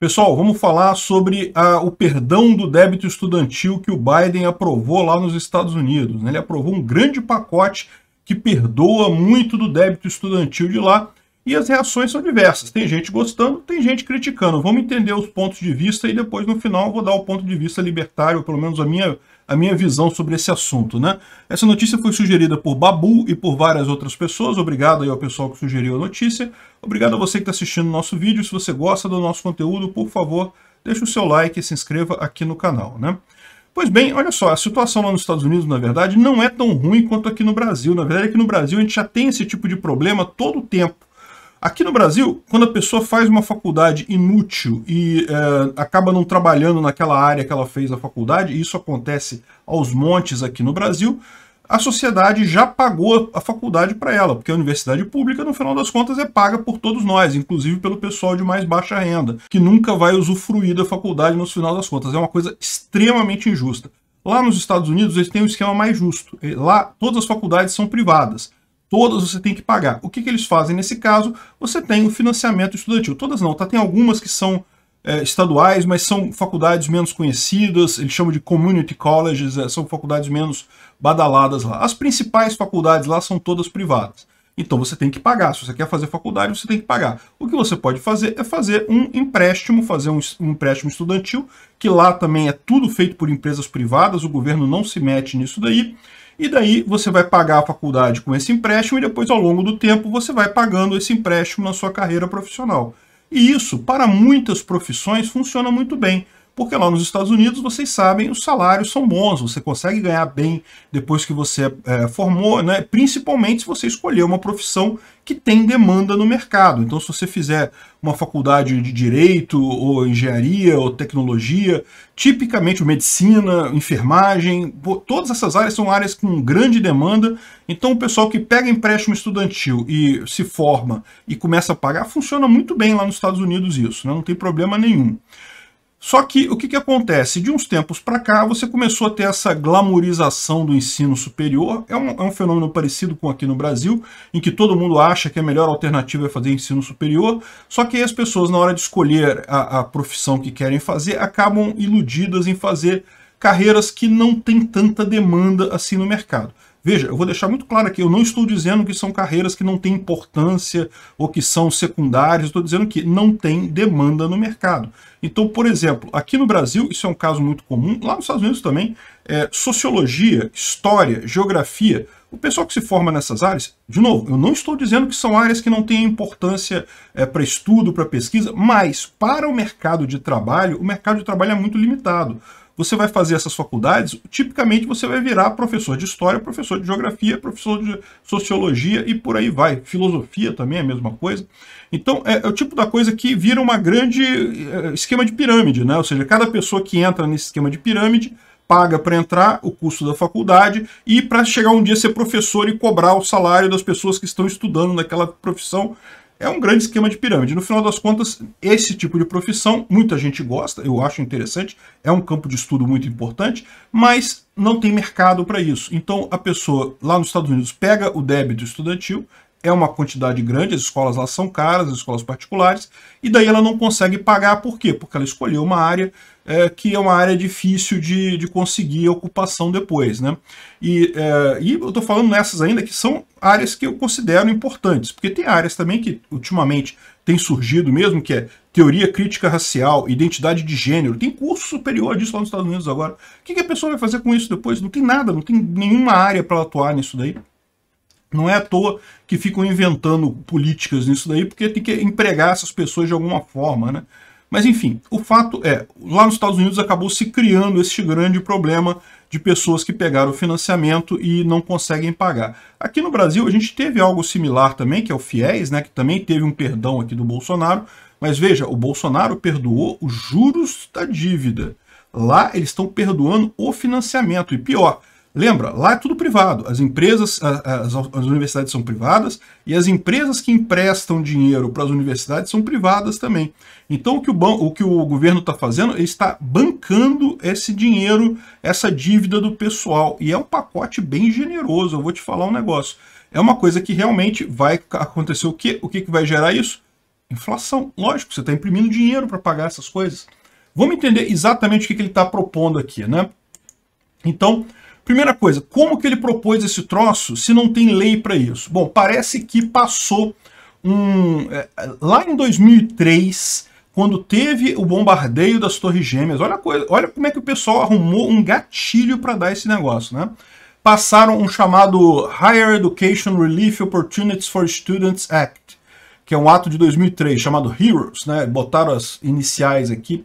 Pessoal, vamos falar sobre a, ah, o perdão do débito estudantil que o Biden aprovou lá nos Estados Unidos. Né? Ele aprovou um grande pacote que perdoa muito do débito estudantil de lá e as reações são diversas. Tem gente gostando, tem gente criticando. Vamos entender os pontos de vista e depois no final eu vou dar o ponto de vista libertário, pelo menos a minha a minha visão sobre esse assunto, né? Essa notícia foi sugerida por Babu e por várias outras pessoas. Obrigado aí ao pessoal que sugeriu a notícia. Obrigado a você que está assistindo o nosso vídeo. Se você gosta do nosso conteúdo, por favor, deixe o seu like e se inscreva aqui no canal, né? Pois bem, olha só, a situação lá nos Estados Unidos, na verdade, não é tão ruim quanto aqui no Brasil. Na verdade, aqui no Brasil a gente já tem esse tipo de problema todo o tempo. Aqui no Brasil, quando a pessoa faz uma faculdade inútil e é, acaba não trabalhando naquela área que ela fez a faculdade, e isso acontece aos montes aqui no Brasil, a sociedade já pagou a faculdade para ela, porque a universidade pública, no final das contas, é paga por todos nós, inclusive pelo pessoal de mais baixa renda, que nunca vai usufruir da faculdade no final das contas. É uma coisa extremamente injusta. Lá nos Estados Unidos, eles têm um esquema mais justo. Lá, todas as faculdades são privadas todas você tem que pagar. O que, que eles fazem nesse caso? Você tem o financiamento estudantil. Todas não, tá? Tem algumas que são é, estaduais, mas são faculdades menos conhecidas, eles chamam de community colleges, é, são faculdades menos badaladas lá. As principais faculdades lá são todas privadas. Então você tem que pagar. Se você quer fazer faculdade, você tem que pagar. O que você pode fazer é fazer um empréstimo, fazer um, um empréstimo estudantil, que lá também é tudo feito por empresas privadas, o governo não se mete nisso daí. E daí você vai pagar a faculdade com esse empréstimo e depois, ao longo do tempo, você vai pagando esse empréstimo na sua carreira profissional. E isso, para muitas profissões, funciona muito bem. Porque lá nos Estados Unidos, vocês sabem, os salários são bons, você consegue ganhar bem depois que você é, formou, né? principalmente se você escolher uma profissão que tem demanda no mercado. Então, se você fizer uma faculdade de direito, ou engenharia, ou tecnologia, tipicamente medicina, enfermagem, todas essas áreas são áreas com grande demanda. Então, o pessoal que pega empréstimo estudantil e se forma e começa a pagar, funciona muito bem lá nos Estados Unidos isso, né? não tem problema nenhum. Só que o que, que acontece? De uns tempos para cá, você começou a ter essa glamourização do ensino superior. É um, é um, fenômeno parecido com aqui no Brasil, em que todo mundo acha que a melhor alternativa é fazer ensino superior. Só que as pessoas, na hora de escolher a, a profissão que querem fazer, acabam iludidas em fazer carreiras que não têm tanta demanda assim no mercado. Veja, eu vou deixar muito claro aqui, eu não estou dizendo que são carreiras que não têm importância ou que são secundárias, estou dizendo que não tem demanda no mercado. Então, por exemplo, aqui no Brasil, isso é um caso muito comum, lá nos Estados Unidos também, é, sociologia, história, geografia, o pessoal que se forma nessas áreas, de novo, eu não estou dizendo que são áreas que não têm importância é, para estudo, para pesquisa, mas para o mercado de trabalho, o mercado de trabalho é muito limitado você vai fazer essas faculdades, tipicamente você vai virar professor de história, professor de geografia, professor de sociologia e por aí vai. Filosofia também é a mesma coisa. Então, é, é o tipo da coisa que vira uma grande é, esquema de pirâmide, né? Ou seja, cada pessoa que entra nesse esquema de pirâmide paga para entrar o custo da faculdade e para chegar um dia ser professor e cobrar o salário das pessoas que estão estudando naquela profissão é um grande esquema de pirâmide. No final das contas, esse tipo de profissão, muita gente gosta, eu acho interessante, é um campo de estudo muito importante, mas não tem mercado para isso. Então a pessoa lá nos Estados Unidos pega o débito estudantil, é uma quantidade grande, as escolas lá são caras, as escolas particulares, e daí ela não consegue pagar, por quê? Porque ela escolheu uma área é, que é uma área difícil de, de conseguir ocupação depois. Né? E, é, e eu estou falando nessas ainda que são áreas que eu considero importantes, porque tem áreas também que ultimamente tem surgido mesmo, que é teoria crítica racial, identidade de gênero, tem curso superior disso lá nos Estados Unidos agora. O que, que a pessoa vai fazer com isso depois? Não tem nada, não tem nenhuma área para atuar nisso daí. Não é à toa que ficam inventando políticas nisso daí, porque tem que empregar essas pessoas de alguma forma, né? Mas enfim, o fato é, lá nos Estados Unidos acabou se criando este grande problema de pessoas que pegaram financiamento e não conseguem pagar. Aqui no Brasil a gente teve algo similar também, que é o FIES, né, que também teve um perdão aqui do Bolsonaro, mas veja, o Bolsonaro perdoou os juros da dívida. Lá eles estão perdoando o financiamento e pior, Lembra, lá é tudo privado. As empresas, as, as universidades são privadas e as empresas que emprestam dinheiro para as universidades são privadas também. Então o que o, o, que o governo está fazendo, ele está bancando esse dinheiro, essa dívida do pessoal. E é um pacote bem generoso, eu vou te falar um negócio. É uma coisa que realmente vai acontecer o quê? O que, que vai gerar isso? Inflação. Lógico, você está imprimindo dinheiro para pagar essas coisas. Vamos entender exatamente o que, que ele está propondo aqui, né? Então, Primeira coisa, como que ele propôs esse troço se não tem lei para isso? Bom, parece que passou um... É, lá em 2003, quando teve o bombardeio das Torres Gêmeas, olha, coisa, olha como é que o pessoal arrumou um gatilho para dar esse negócio, né? Passaram um chamado Higher Education Relief Opportunities for Students Act, que é um ato de 2003 chamado HEROES, né? Botaram as iniciais aqui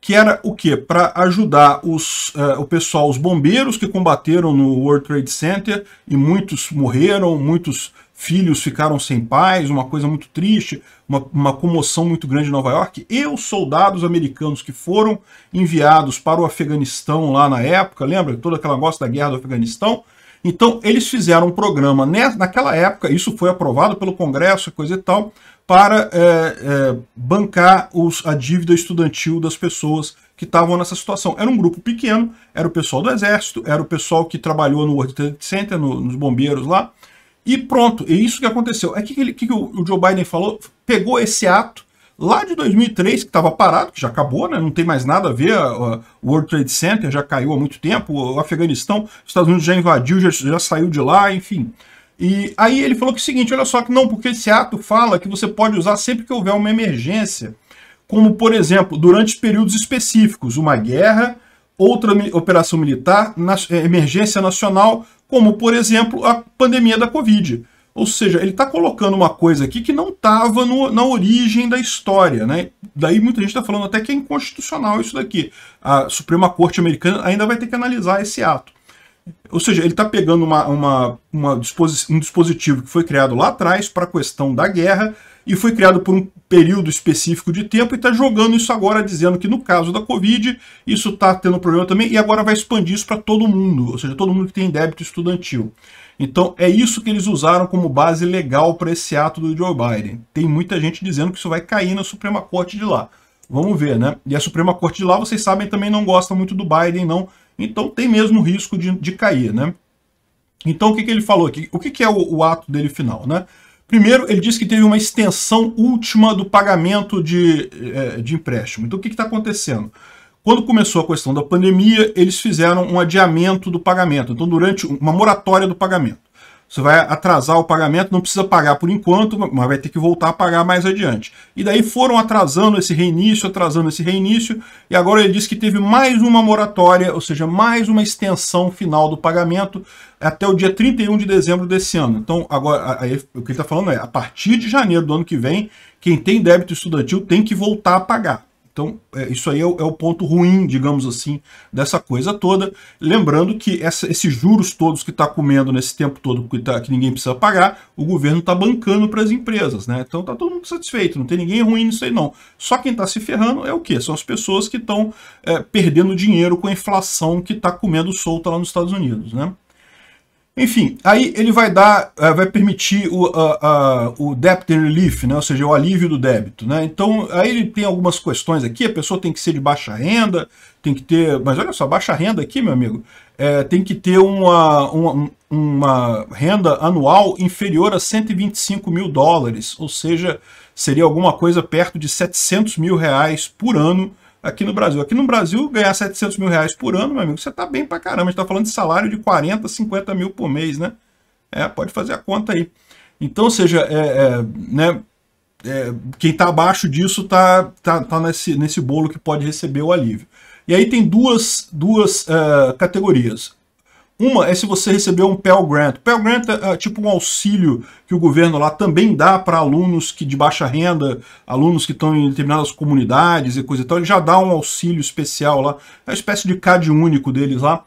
que era o que? Para ajudar os, uh, o pessoal, os bombeiros que combateram no World Trade Center e muitos morreram, muitos filhos ficaram sem pais, uma coisa muito triste, uma, uma comoção muito grande em Nova York, e os soldados americanos que foram enviados para o Afeganistão lá na época, lembra? Toda aquela gosta da guerra do Afeganistão, então, eles fizeram um programa né, naquela época, isso foi aprovado pelo Congresso, coisa e tal, para é, é, bancar os, a dívida estudantil das pessoas que estavam nessa situação. Era um grupo pequeno, era o pessoal do Exército, era o pessoal que trabalhou no World Trade Center, no, nos bombeiros lá, e pronto, é isso que aconteceu. É que, que, que o Joe Biden falou, pegou esse ato lá de 2003, que estava parado, que já acabou, né? não tem mais nada a ver, o World Trade Center já caiu há muito tempo, o Afeganistão, os Estados Unidos já invadiu, já, já saiu de lá, enfim. E aí ele falou que é o seguinte, olha só que não, porque esse ato fala que você pode usar sempre que houver uma emergência, como, por exemplo, durante períodos específicos, uma guerra, outra operação militar, eh, emergência nacional, como, por exemplo, a pandemia da Covid. Ou seja, ele está colocando uma coisa aqui que não estava na origem da história. Né? Daí muita gente está falando até que é inconstitucional isso daqui. A Suprema Corte Americana ainda vai ter que analisar esse ato. Ou seja, ele está pegando uma, uma, uma disposi um dispositivo que foi criado lá atrás para a questão da guerra e foi criado por um período específico de tempo e está jogando isso agora, dizendo que no caso da Covid isso está tendo problema também e agora vai expandir isso para todo mundo, ou seja, todo mundo que tem débito estudantil. Então é isso que eles usaram como base legal para esse ato do Joe Biden. Tem muita gente dizendo que isso vai cair na Suprema Corte de lá. Vamos ver, né? E a Suprema Corte de lá, vocês sabem, também não gosta muito do Biden, não. Então tem mesmo risco de, de cair, né? Então o que, que ele falou aqui? O que, que é o, o ato dele final, né? Primeiro, ele disse que teve uma extensão última do pagamento de, eh, de empréstimo. Então o que está acontecendo? Quando começou a questão da pandemia, eles fizeram um adiamento do pagamento. Então, durante uma moratória do pagamento. Você vai atrasar o pagamento, não precisa pagar por enquanto, mas vai ter que voltar a pagar mais adiante. E daí foram atrasando esse reinício, atrasando esse reinício, e agora ele diz que teve mais uma moratória, ou seja, mais uma extensão final do pagamento até o dia 31 de dezembro desse ano. Então, agora, aí, o que ele está falando é, a partir de janeiro do ano que vem, quem tem débito estudantil tem que voltar a pagar. Então, é, isso aí é o, é o, ponto ruim, digamos assim, dessa coisa toda. Lembrando que essa, esses juros todos que está comendo nesse tempo todo, que, tá, que ninguém precisa pagar, o governo está bancando para as empresas, né? Então tá todo mundo satisfeito, não tem ninguém ruim nisso aí não. Só quem está se ferrando é o quê? São as pessoas que estão é, perdendo dinheiro com a inflação que está comendo solta lá nos Estados Unidos, né? Enfim, aí ele vai dar, eh, vai permitir o, o debt relief, né? ou seja, o alívio do débito. Né? Então, aí ele tem algumas questões aqui, a pessoa tem que ser de baixa renda, tem que ter, mas olha só, baixa renda aqui, meu amigo, é, tem que ter uma, uma, uma renda anual inferior a 125 mil dólares, ou seja, seria alguma coisa perto de 700 mil reais por ano, aqui no Brasil. Aqui no Brasil, ganhar 700 mil reais por ano, meu amigo, você está bem para caramba. A gente está falando de salário de 40, 50 mil por mês, né? É, pode fazer a conta aí. Então, seja, é, é, né, é, quem está abaixo disso está tá, tá nesse, nesse bolo que pode receber o alívio. E aí tem duas, duas uh, categorias. Uma é se você recebeu um Pell Grant. Pell Grant é, é tipo um auxílio que o governo lá também dá para alunos que de baixa renda, alunos que estão em determinadas comunidades e coisa e tal. Ele já dá um auxílio especial lá, é uma espécie de CAD único deles lá,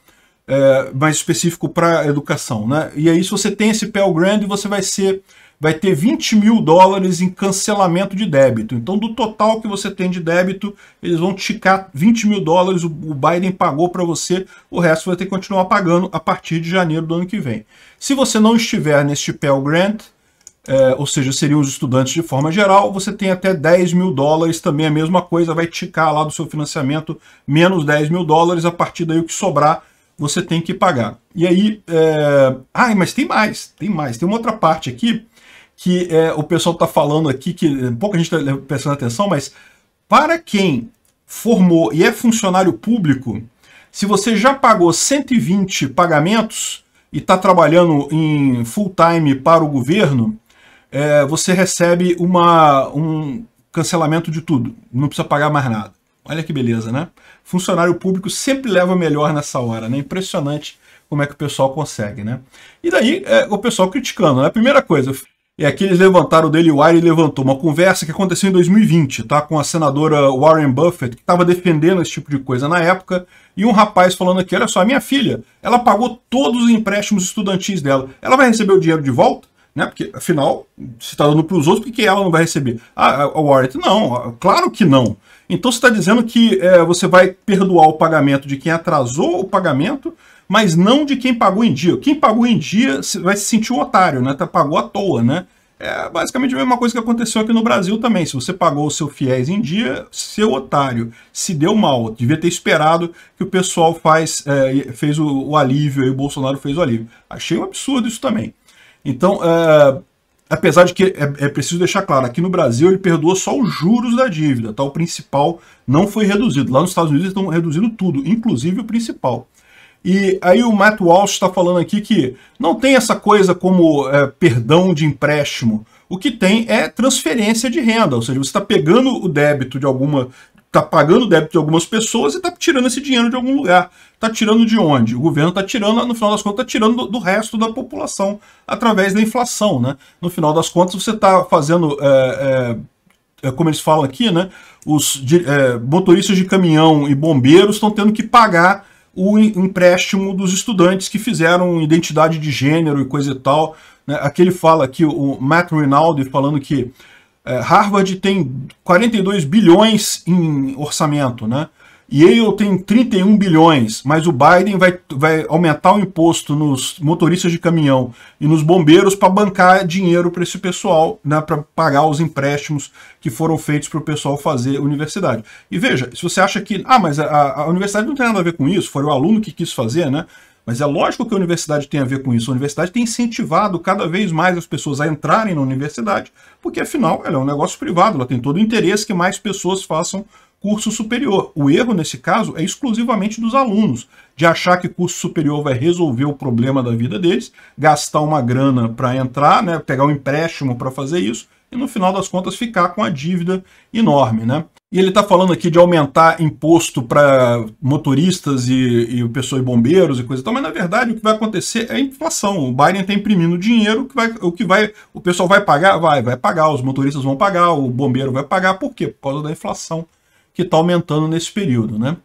é, mais específico para educação. Né? E aí se você tem esse Pell Grant, você vai ser vai ter 20 mil dólares em cancelamento de débito. Então, do total que você tem de débito, eles vão ticar 20 mil dólares, o Biden pagou para você, o resto vai ter que continuar pagando a partir de janeiro do ano que vem. Se você não estiver neste Pell Grant, é, ou seja, seriam os estudantes de forma geral, você tem até 10 mil dólares, também a mesma coisa, vai ticar lá do seu financiamento menos 10 mil dólares, a partir daí o que sobrar você tem que pagar. E aí, é... ai, mas tem mais, tem mais, tem uma outra parte aqui que é, o pessoal está falando aqui, que é, pouca gente está prestando atenção, mas para quem formou e é funcionário público, se você já pagou 120 pagamentos e está trabalhando em full time para o governo, é, você recebe uma, um cancelamento de tudo, não precisa pagar mais nada. Olha que beleza, né? Funcionário público sempre leva melhor nessa hora, né? Impressionante como é que o pessoal consegue, né? E daí é, o pessoal criticando, né? Primeira coisa, e aqui eles levantaram dele, o e levantou uma conversa que aconteceu em 2020, tá? Com a senadora Warren Buffett, que estava defendendo esse tipo de coisa na época, e um rapaz falando aqui, olha só, a minha filha, ela pagou todos os empréstimos estudantis dela. Ela vai receber o dinheiro de volta? né? Porque, afinal, se está dando para os outros, por que ela não vai receber? Ah, a Warren não, claro que não. Então você está dizendo que é, você vai perdoar o pagamento de quem atrasou o pagamento mas não de quem pagou em dia. Quem pagou em dia vai se sentir um otário, né? Tá, pagou à toa, né? É basicamente a mesma coisa que aconteceu aqui no Brasil também. Se você pagou o seu fiéis em dia, seu otário se deu mal. Devia ter esperado que o pessoal faz, é, fez o, o alívio, e o Bolsonaro fez o alívio. Achei um absurdo isso também. Então, é, apesar de que é, é, preciso deixar claro, aqui no Brasil ele perdoou só os juros da dívida, tá? o principal não foi reduzido. Lá nos Estados Unidos eles estão reduzindo tudo, inclusive o principal. E aí o Matt Walsh está falando aqui que não tem essa coisa como é, perdão de empréstimo. O que tem é transferência de renda, ou seja, você está pegando o débito de alguma está pagando o débito de algumas pessoas e está tirando esse dinheiro de algum lugar. está tirando de onde? O governo está tirando, no final das contas, está tirando do, resto da população através da inflação, né? No final das contas, você está fazendo, é, é, é, como eles falam aqui, né? Os é, motoristas de caminhão e bombeiros estão tendo que pagar o empréstimo dos estudantes que fizeram identidade de gênero e coisa e tal. Né? Aqui ele fala aqui, o Matt Rinaldi falando que é, Harvard tem 42 bilhões em orçamento, né? e aí eu tenho 31 bilhões, mas o Biden vai, vai aumentar o imposto nos motoristas de caminhão e nos bombeiros para bancar dinheiro para esse pessoal, né, para pagar os empréstimos que foram feitos para o pessoal fazer universidade. E veja, se você acha que, ah, mas a, a universidade não tem nada a ver com isso, foi o aluno que quis fazer, né? Mas é lógico que a universidade tem a ver com isso. A universidade tem incentivado cada vez mais as pessoas a entrarem na universidade, porque afinal ela é um negócio privado, ela tem todo o interesse que mais pessoas façam curso superior. O erro, nesse caso, é exclusivamente dos alunos, de achar que curso superior vai resolver o problema da vida deles, gastar uma grana para entrar, né, pegar um empréstimo para fazer isso, e no final das contas ficar com a dívida enorme. Né? E ele está falando aqui de aumentar imposto para motoristas e, e pessoas bombeiros e coisa e tal, mas na verdade o que vai acontecer é a inflação. O Biden está imprimindo dinheiro, que vai, o que vai, o pessoal vai pagar, vai, vai pagar, os motoristas vão pagar, o bombeiro vai pagar, por quê? Por causa da inflação que está aumentando nesse período, né?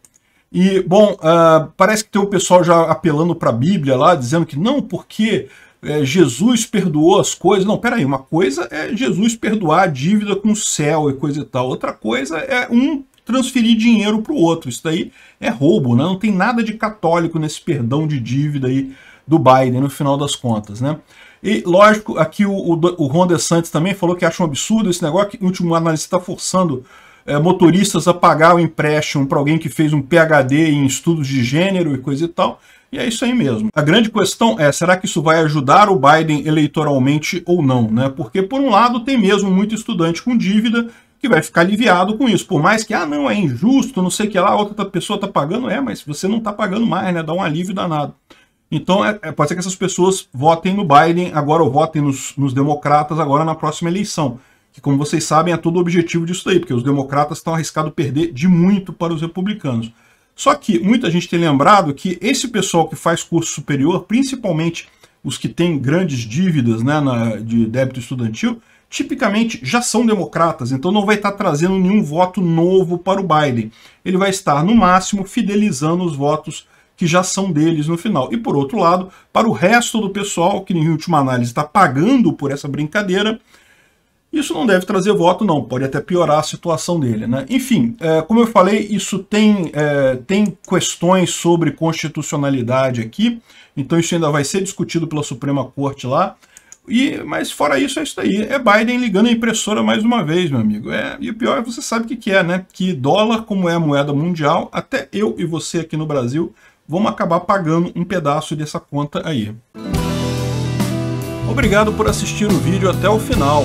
E, bom, uh, parece que tem o pessoal já apelando para a Bíblia lá, dizendo que não, porque é, Jesus perdoou as coisas. Não, peraí, uma coisa é Jesus perdoar a dívida com o céu e coisa e tal. Outra coisa é um transferir dinheiro para o outro. Isso daí é roubo, né? Não tem nada de católico nesse perdão de dívida aí do Biden, no final das contas, né? E, lógico, aqui o, o, o Ron DeSantis também falou que acha um absurdo esse negócio, que o último analista está forçando é, motoristas a pagar o empréstimo para alguém que fez um PhD em estudos de gênero e coisa e tal. E é isso aí mesmo. A grande questão é, será que isso vai ajudar o Biden eleitoralmente ou não? Né? Porque, por um lado, tem mesmo muito estudante com dívida que vai ficar aliviado com isso. Por mais que, ah, não, é injusto, não sei o que lá, outra pessoa está pagando, é, mas você não está pagando mais, né? Dá um alívio danado. Então, é, é, pode ser que essas pessoas votem no Biden agora ou votem nos, nos democratas agora na próxima eleição que, como vocês sabem, é todo o objetivo disso daí, porque os democratas estão arriscados perder de muito para os republicanos. Só que muita gente tem lembrado que esse pessoal que faz curso superior, principalmente os que têm grandes dívidas né, na, de débito estudantil, tipicamente já são democratas, então não vai estar trazendo nenhum voto novo para o Biden. Ele vai estar, no máximo, fidelizando os votos que já são deles no final. E, por outro lado, para o resto do pessoal, que em última análise está pagando por essa brincadeira, isso não deve trazer voto, não. Pode até piorar a situação dele. Né? Enfim, é, como eu falei, isso tem, é, tem questões sobre constitucionalidade aqui. Então isso ainda vai ser discutido pela Suprema Corte lá. E, mas fora isso, é isso daí. É Biden ligando a impressora mais uma vez, meu amigo. É, e o pior é você sabe o que, que é, né? Que dólar, como é a moeda mundial, até eu e você aqui no Brasil vamos acabar pagando um pedaço dessa conta aí. Obrigado por assistir o vídeo até o final.